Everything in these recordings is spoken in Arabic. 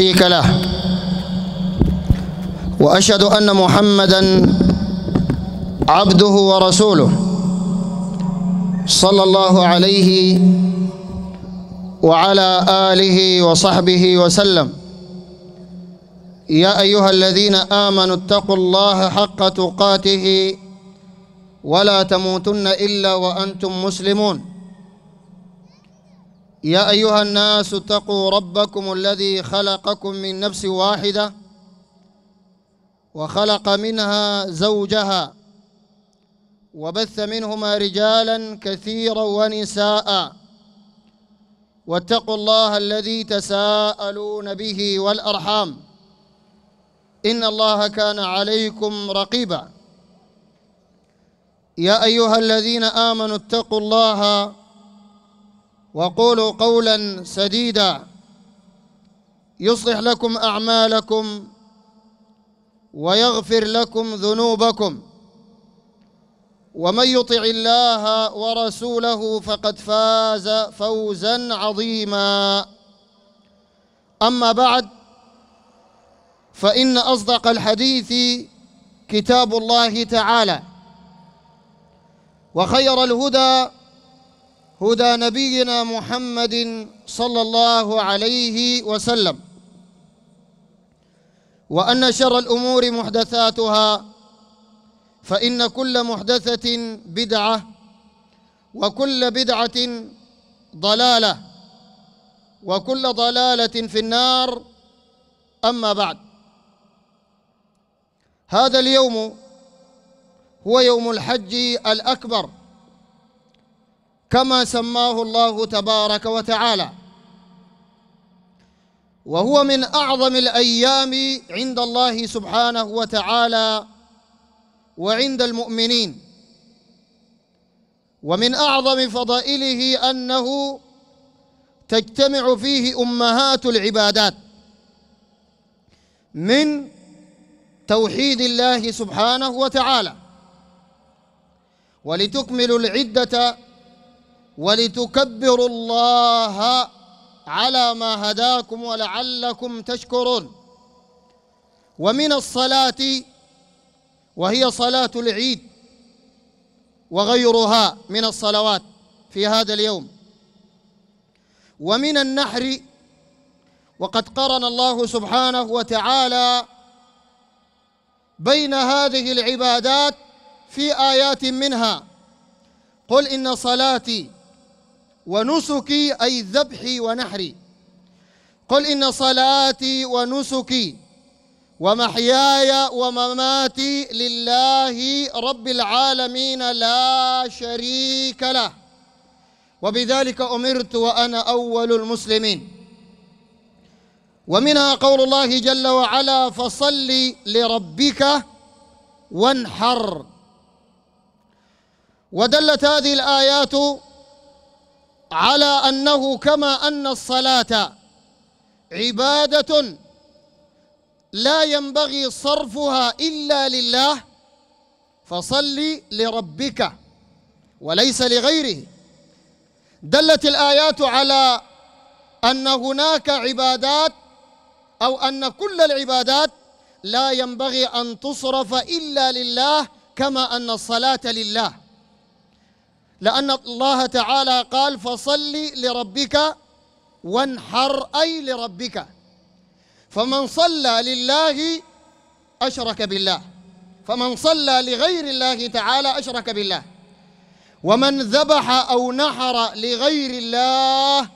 شريك له واشهد ان محمدا عبده ورسوله صلى الله عليه وعلى اله وصحبه وسلم يا ايها الذين امنوا اتقوا الله حق تقاته ولا تموتن الا وانتم مسلمون يا أيها الناس اتقوا ربكم الذي خلقكم من نفس واحدة وخلق منها زوجها وبث منهما رجالا كثيرا ونساء واتقوا الله الذي تساءلون به والأرحام إن الله كان عليكم رقيبا يا أيها الذين آمنوا اتقوا الله وقولوا قولا سديدا يصلح لكم أعمالكم ويغفر لكم ذنوبكم ومن يطع الله ورسوله فقد فاز فوزا عظيما أما بعد فإن أصدق الحديث كتاب الله تعالى وخير الهدى هدى نبينا محمد صلى الله عليه وسلم وأن شر الأمور محدثاتها فإن كل محدثة بدعة وكل بدعة ضلالة وكل ضلالة في النار أما بعد هذا اليوم هو يوم الحج الأكبر كما سماه الله تبارك وتعالى وهو من أعظم الأيام عند الله سبحانه وتعالى وعند المؤمنين ومن أعظم فضائله أنه تجتمع فيه أمهات العبادات من توحيد الله سبحانه وتعالى ولتكملوا العدة ولتكبروا الله على ما هداكم ولعلكم تشكرون ومن الصلاة وهي صلاة العيد وغيرها من الصلوات في هذا اليوم ومن النحر وقد قرن الله سبحانه وتعالى بين هذه العبادات في آيات منها قل إن صلاتي ونسكي أي ذبحي ونحري قل إن صلاتي ونسكي ومحياي ومماتي لله رب العالمين لا شريك له وبذلك أمرت وأنا أول المسلمين ومنها قول الله جل وعلا فصل لربك وانحر ودلت هذه الآيات على أنه كما أن الصلاة عبادة لا ينبغي صرفها إلا لله فصل لربك وليس لغيره دلت الآيات على أن هناك عبادات أو أن كل العبادات لا ينبغي أن تصرف إلا لله كما أن الصلاة لله لأن الله تعالى قال فصل لربك وانحر أي لربك فمن صلى لله أشرك بالله فمن صلى لغير الله تعالى أشرك بالله ومن ذبح أو نحر لغير الله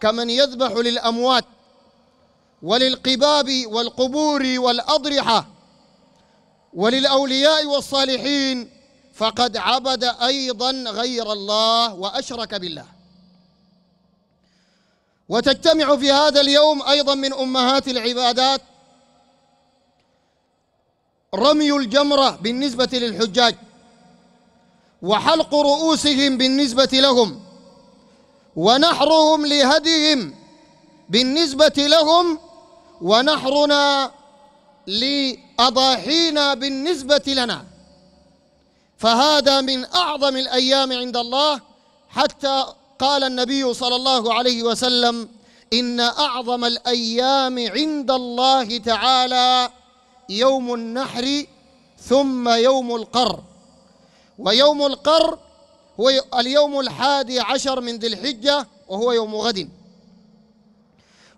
كمن يذبح للأموات وللقباب والقبور والأضرحة وللأولياء والصالحين فقد عبد ايضا غير الله واشرك بالله وتجتمع في هذا اليوم ايضا من امهات العبادات رمي الجمره بالنسبه للحجاج وحلق رؤوسهم بالنسبه لهم ونحرهم لهديهم بالنسبه لهم ونحرنا لاضاحينا بالنسبه لنا فهذا من أعظم الأيام عند الله حتى قال النبي صلى الله عليه وسلم إن أعظم الأيام عند الله تعالى يوم النحر ثم يوم القر ويوم القر هو اليوم الحادي عشر من ذي الحجة وهو يوم غد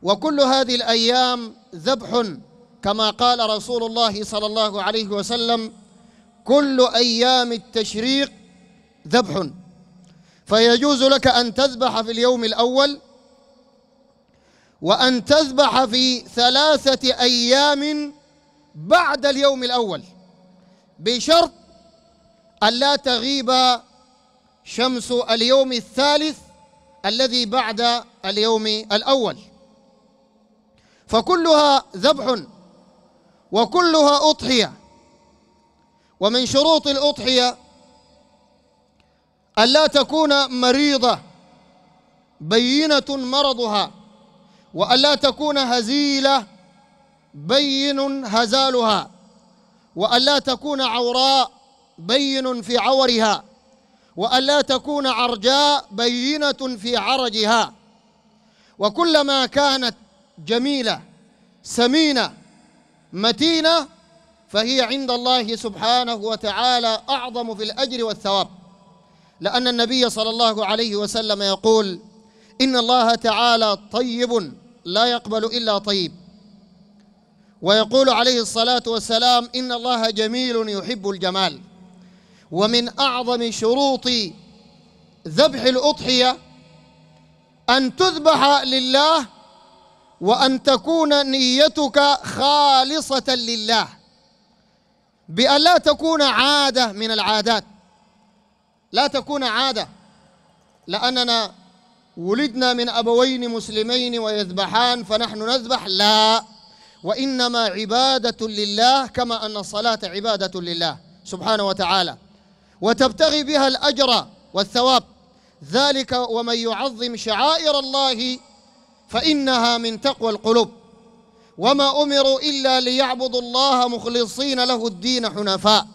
وكل هذه الأيام ذبح كما قال رسول الله صلى الله عليه وسلم كل أيام التشريق ذبح فيجوز لك أن تذبح في اليوم الأول وأن تذبح في ثلاثة أيام بعد اليوم الأول بشرط ألا تغيب شمس اليوم الثالث الذي بعد اليوم الأول فكلها ذبح وكلها أضحية ومن شروط الأضحية ألا تكون مريضة بينة مرضها وألا تكون هزيلة بين هزالها وألا تكون عوراء بين في عورها وألا تكون عرجاء بينة في عرجها وكلما كانت جميلة سمينة متينة فهي عند الله سبحانه وتعالى أعظم في الأجر والثواب لأن النبي صلى الله عليه وسلم يقول إن الله تعالى طيب لا يقبل إلا طيب ويقول عليه الصلاة والسلام إن الله جميل يحب الجمال ومن أعظم شروط ذبح الأضحية أن تذبح لله وأن تكون نيتك خالصة لله بأن لا تكون عادة من العادات لا تكون عادة لأننا ولدنا من أبوين مسلمين ويذبحان فنحن نذبح لا وإنما عبادة لله كما أن الصلاة عبادة لله سبحانه وتعالى وتبتغي بها الأجر والثواب ذلك ومن يعظم شعائر الله فإنها من تقوى القلوب وما امروا الا ليعبدوا الله مخلصين له الدين حنفاء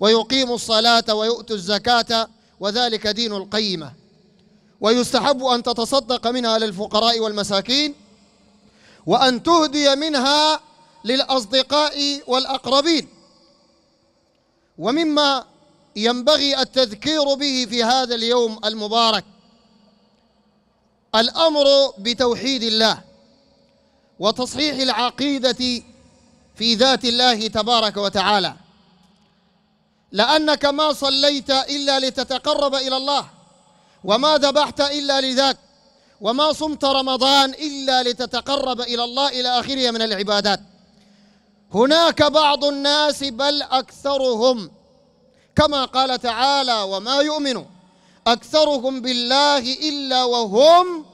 ويقيموا الصلاه ويؤتوا الزكاه وذلك دين القيمه ويستحب ان تتصدق منها للفقراء والمساكين وان تهدي منها للاصدقاء والاقربين ومما ينبغي التذكير به في هذا اليوم المبارك الامر بتوحيد الله وتصحيح العقيدة في ذات الله تبارك وتعالى لأنك ما صليت إلا لتتقرب إلى الله وما ذبحت إلا لذاك وما صمت رمضان إلا لتتقرب إلى الله إلى آخرها من العبادات هناك بعض الناس بل أكثرهم كما قال تعالى وما يؤمن أكثرهم بالله إلا وهم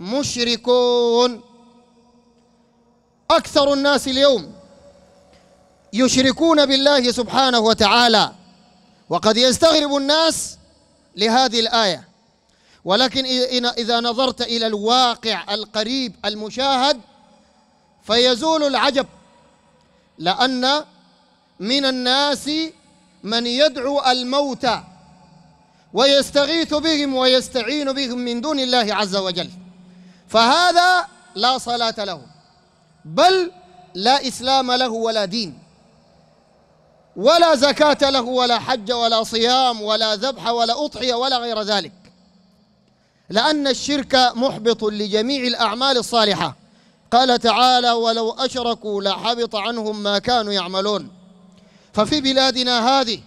مشركون أكثر الناس اليوم يشركون بالله سبحانه وتعالى وقد يستغرب الناس لهذه الآية ولكن إذا نظرت إلى الواقع القريب المشاهد فيزول العجب لأن من الناس من يدعو الموتى ويستغيث بهم ويستعين بهم من دون الله عز وجل فهذا لا صلاة له بل لا اسلام له ولا دين ولا زكاه له ولا حج ولا صيام ولا ذبح ولا اضحيه ولا غير ذلك لان الشرك محبط لجميع الاعمال الصالحه قال تعالى ولو اشركوا لحبط عنهم ما كانوا يعملون ففي بلادنا هذه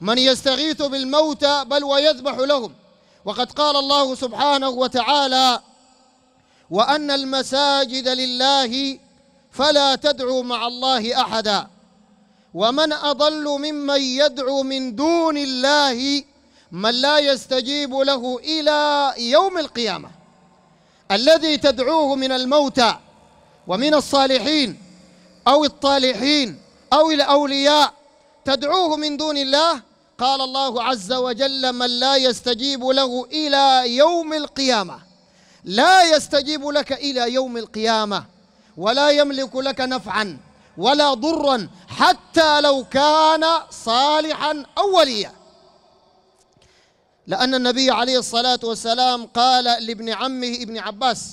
من يستغيث بالموتى بل ويذبح لهم وقد قال الله سبحانه وتعالى وان المساجد لله فلا تدعوا مع الله احدا ومن اضل ممن يدعو من دون الله من لا يستجيب له الى يوم القيامه الذي تدعوه من الموتى ومن الصالحين او الطالحين او الاولياء تدعوه من دون الله قال الله عز وجل من لا يستجيب له الى يوم القيامه لا يستجيب لك الى يوم القيامه ولا يملك لك نفعا ولا ضرا حتى لو كان صالحا أو وليا لأن النبي عليه الصلاة والسلام قال لابن عمه ابن عباس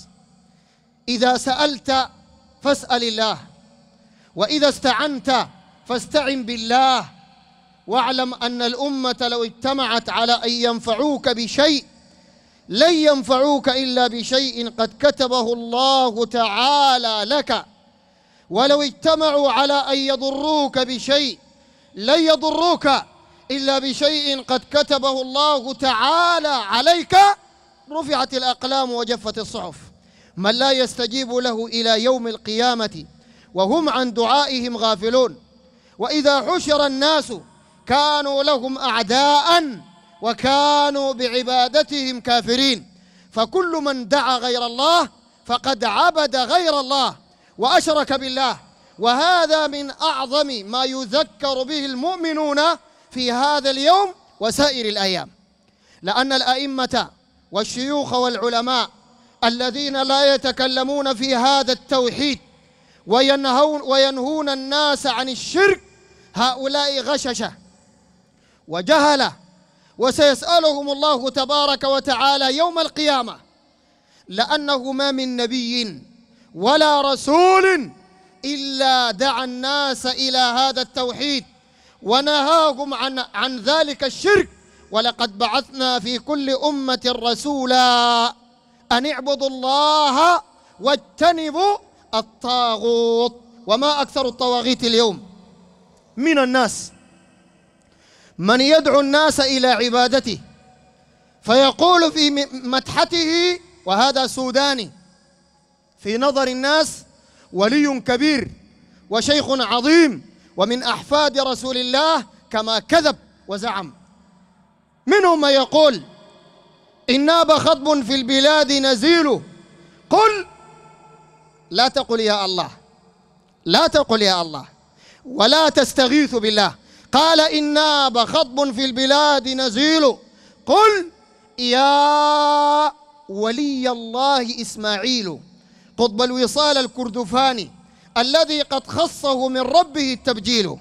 إذا سألت فاسأل الله وإذا استعنت فاستعن بالله واعلم أن الأمة لو اجتمعت على أن ينفعوك بشيء لن ينفعوك إلا بشيء قد كتبه الله تعالى لك ولو اجتمعوا على أن يضروك بشيء لن يضروك إلا بشيء قد كتبه الله تعالى عليك رفعت الأقلام وجفت الصحف من لا يستجيب له إلى يوم القيامة وهم عن دعائهم غافلون وإذا حشر الناس كانوا لهم أعداءً وكانوا بعبادتهم كافرين فكل من دعا غير الله فقد عبد غير الله واشرك بالله وهذا من اعظم ما يذكر به المؤمنون في هذا اليوم وسائر الايام لان الائمه والشيوخ والعلماء الذين لا يتكلمون في هذا التوحيد وينهون وينهون الناس عن الشرك هؤلاء غششه وجهله وسيسألهم الله تبارك وتعالى يوم القيامة لأنه ما من نبي ولا رسول إلا دعا الناس إلى هذا التوحيد ونهاهم عن, عن ذلك الشرك ولقد بعثنا في كل أمة رسولا أن اعبدوا الله واجتنبوا الطاغوت وما أكثر الطواغيت اليوم من الناس من يدعو الناس إلى عبادته فيقول في مدحته وهذا سوداني في نظر الناس ولي كبير وشيخ عظيم ومن أحفاد رسول الله كما كذب وزعم منهم من يقول إن ناب خطب في البلاد نزيل قل لا تقل يا الله لا تقل يا الله ولا تستغيث بالله قال إنا بخطب في البلاد نزيل قل يا ولي الله إسماعيل قطب الوصال الكردفاني الذي قد خصه من ربه التبجيل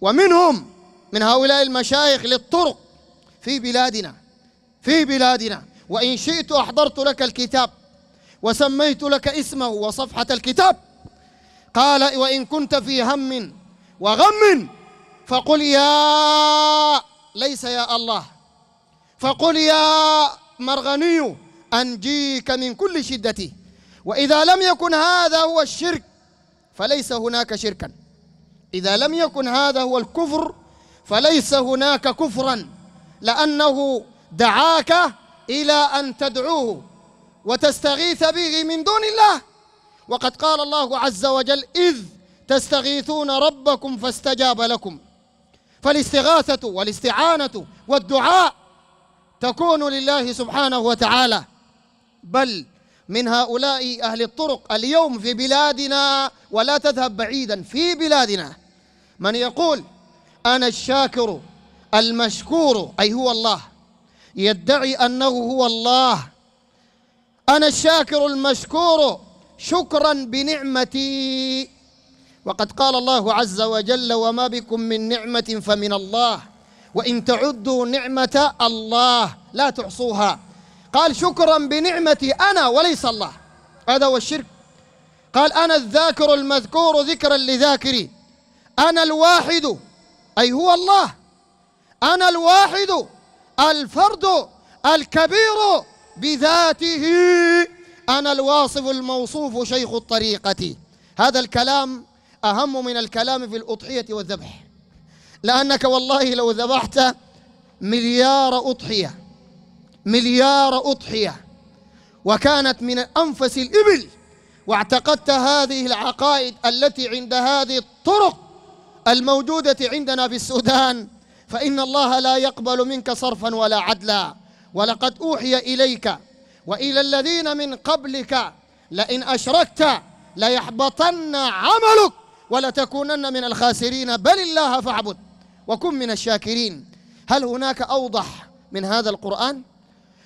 ومنهم من هؤلاء المشايخ للطرق في بلادنا في بلادنا وإن شئت أحضرت لك الكتاب وسميت لك اسمه وصفحة الكتاب قال وإن كنت في هم وغم فقل يا ليس يا الله فقل يا مرغني أنجيك من كل شدة وإذا لم يكن هذا هو الشرك فليس هناك شركا إذا لم يكن هذا هو الكفر فليس هناك كفرا لأنه دعاك إلى أن تدعوه وتستغيث به من دون الله وقد قال الله عز وجل إذ تستغيثون ربكم فاستجاب لكم فالاستغاثة والاستعانة والدعاء تكون لله سبحانه وتعالى بل من هؤلاء أهل الطرق اليوم في بلادنا ولا تذهب بعيدا في بلادنا من يقول أنا الشاكر المشكور أي هو الله يدعي أنه هو الله أنا الشاكر المشكور شكرا بنعمتي وقد قال الله عز وجل وما بكم من نعمة فمن الله وإن تعدوا نعمة الله لا تحصوها قال شكرا بنعمتي أنا وليس الله هذا هو الشرك قال أنا الذاكر المذكور ذكرا لذاكري أنا الواحد أي هو الله أنا الواحد الفرد الكبير بذاته أنا الواصف الموصوف شيخ الطريقة هذا الكلام أهم من الكلام في الأضحية والذبح لأنك والله لو ذبحت مليار أضحية مليار أضحية وكانت من أنفس الإبل واعتقدت هذه العقائد التي عند هذه الطرق الموجودة عندنا في السودان فإن الله لا يقبل منك صرفا ولا عدلا ولقد أوحي إليك وإلى الذين من قبلك لئن أشركت ليحبطن عملك ولتكونن من الخاسرين بل الله فاعبد وكن من الشاكرين هل هناك أوضح من هذا القرآن؟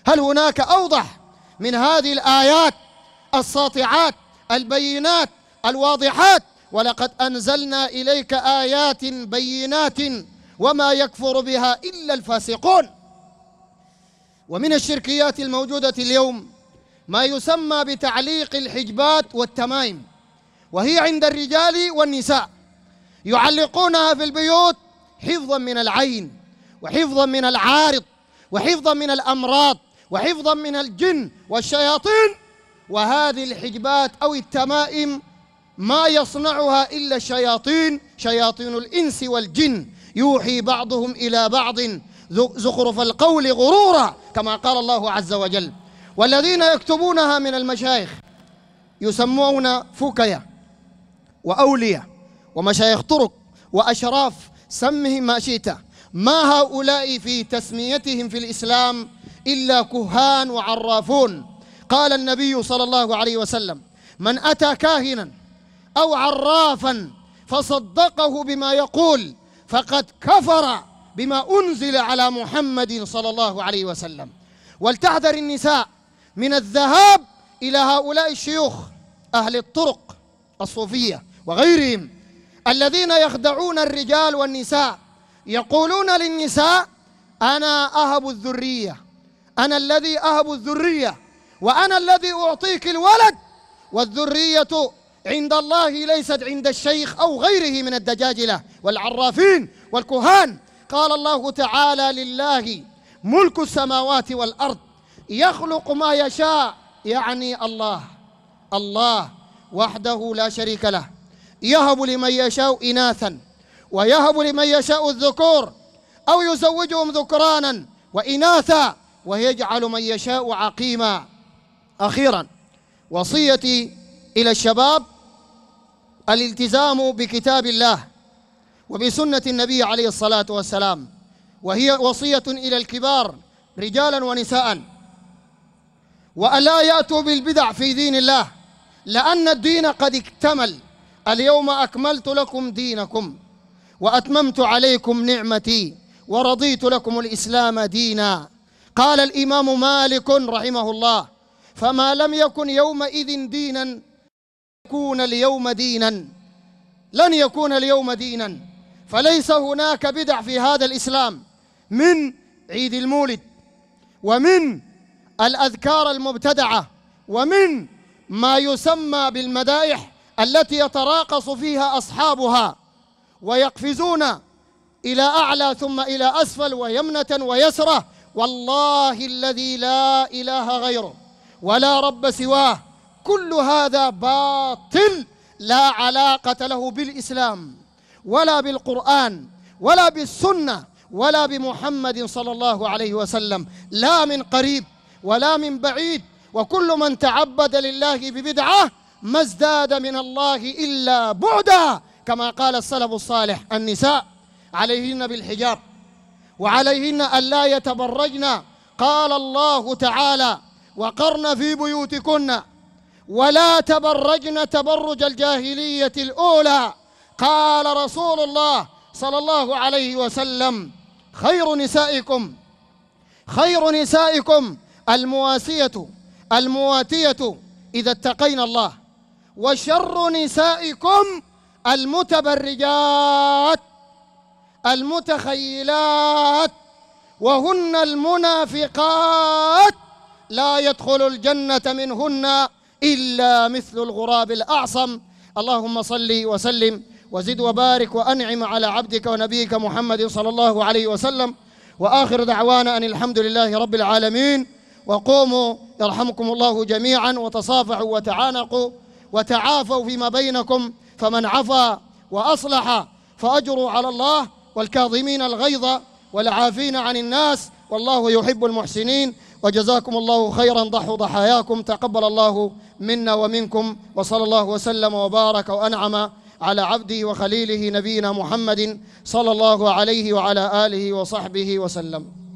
هل هناك أوضح من هذه الآيات الساطعات البينات الواضحات ولقد أنزلنا إليك آيات بينات وما يكفر بها إلا الفاسقون ومن الشركيات الموجودة اليوم ما يسمى بتعليق الحجبات والتمايم وهي عند الرجال والنساء يعلقونها في البيوت حفظا من العين وحفظا من العارض وحفظا من الأمراض وحفظا من الجن والشياطين وهذه الحجبات أو التمائم ما يصنعها إلا الشياطين شياطين الإنس والجن يوحي بعضهم إلى بعض زخرف القول غرورا كما قال الله عز وجل والذين يكتبونها من المشايخ يسمون فكيه وأولياء ومشايخ طرق وأشراف سمهم ما شئت ما هؤلاء في تسميتهم في الإسلام إلا كهان وعرافون قال النبي صلى الله عليه وسلم من أتى كاهنا أو عرافا فصدقه بما يقول فقد كفر بما أنزل على محمد صلى الله عليه وسلم ولتحذر النساء من الذهاب إلى هؤلاء الشيوخ أهل الطرق الصوفية وغيرهم الذين يخدعون الرجال والنساء يقولون للنساء أنا أهب الذرية أنا الذي أهب الذرية وأنا الذي أعطيك الولد والذرية عند الله ليست عند الشيخ أو غيره من الدجاجلة والعرافين والكهان قال الله تعالى لله ملك السماوات والأرض يخلق ما يشاء يعني الله الله وحده لا شريك له يهب لمن يشاء إناثا ويهب لمن يشاء الذكور أو يزوجهم ذكرانا وإناثا ويجعل من يشاء عقيما أخيرا وصيتي إلى الشباب الالتزام بكتاب الله وبسنة النبي عليه الصلاة والسلام وهي وصية إلى الكبار رجالا ونساء وألا يأتوا بالبدع في دين الله لأن الدين قد اكتمل اليوم أكملت لكم دينكم وأتممت عليكم نعمتي ورضيت لكم الإسلام دينا قال الإمام مالك رحمه الله فما لم يكن يومئذ دينا يكون اليوم دينا لن يكون اليوم دينا فليس هناك بدع في هذا الإسلام من عيد المولد ومن الأذكار المبتدعة ومن ما يسمى بالمدائح التي يتراقص فيها أصحابها ويقفزون إلى أعلى ثم إلى أسفل ويمنة ويسرة والله الذي لا إله غيره ولا رب سواه كل هذا باطل لا علاقة له بالإسلام ولا بالقرآن ولا بالسنة ولا بمحمد صلى الله عليه وسلم لا من قريب ولا من بعيد وكل من تعبد لله ببدعه ما ازداد من الله إلا بعدا كما قال السلف الصالح النساء عليهن بالحجاب وعليهن ألا يتبرجن قال الله تعالى وقرن في بيوتكن ولا تبرجن تبرج الجاهلية الأولى قال رسول الله صلى الله عليه وسلم خير نسائكم خير نسائكم المواسية المواتية إذا اتقينا الله وشر نسائكم المتبرجات المتخيلات وهن المنافقات لا يدخل الجنة منهن إلا مثل الغراب الأعصم اللهم صل وسلم وزد وبارك وأنعم على عبدك ونبيك محمد صلى الله عليه وسلم وآخر دعوانا أن الحمد لله رب العالمين وقوموا يرحمكم الله جميعا وتصافحوا وتعانقوا وتعافوا فيما بينكم فمن عفا وأصلح فأجروا على الله والكاظمين الغيظ والعافين عن الناس والله يحب المحسنين وجزاكم الله خيرا ضحوا ضحاياكم تقبل الله منا ومنكم وصلى الله وسلم وبارك وأنعم على عبده وخليله نبينا محمد صلى الله عليه وعلى آله وصحبه وسلم